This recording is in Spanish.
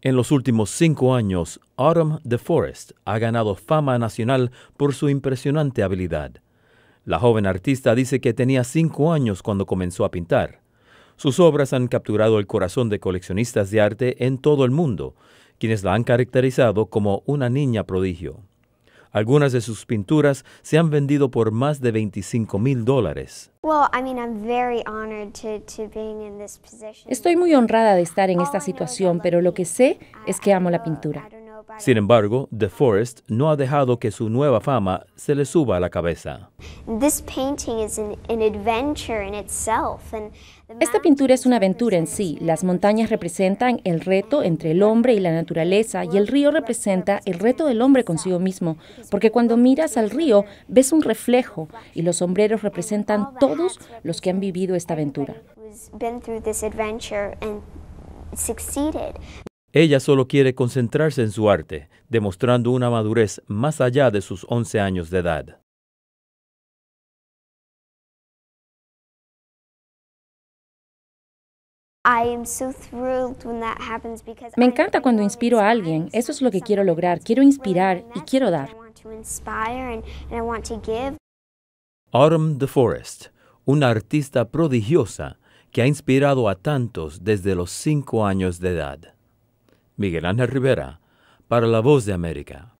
En los últimos cinco años, Autumn Forest ha ganado fama nacional por su impresionante habilidad. La joven artista dice que tenía cinco años cuando comenzó a pintar. Sus obras han capturado el corazón de coleccionistas de arte en todo el mundo, quienes la han caracterizado como una niña prodigio. Algunas de sus pinturas se han vendido por más de 25 mil dólares. Estoy muy honrada de estar en esta situación, pero lo que sé es que amo la pintura. Sin embargo, The Forest no ha dejado que su nueva fama se le suba a la cabeza. Esta pintura es una aventura en sí. Las montañas representan el reto entre el hombre y la naturaleza y el río representa el reto del hombre consigo mismo, porque cuando miras al río ves un reflejo y los sombreros representan todos los que han vivido esta aventura. Ella solo quiere concentrarse en su arte, demostrando una madurez más allá de sus 11 años de edad. Me encanta cuando inspiro a alguien. Eso es lo que quiero lograr. Quiero inspirar y quiero dar. Autumn Forest, una artista prodigiosa que ha inspirado a tantos desde los 5 años de edad. Miguel Ángel Rivera, para la voz de América.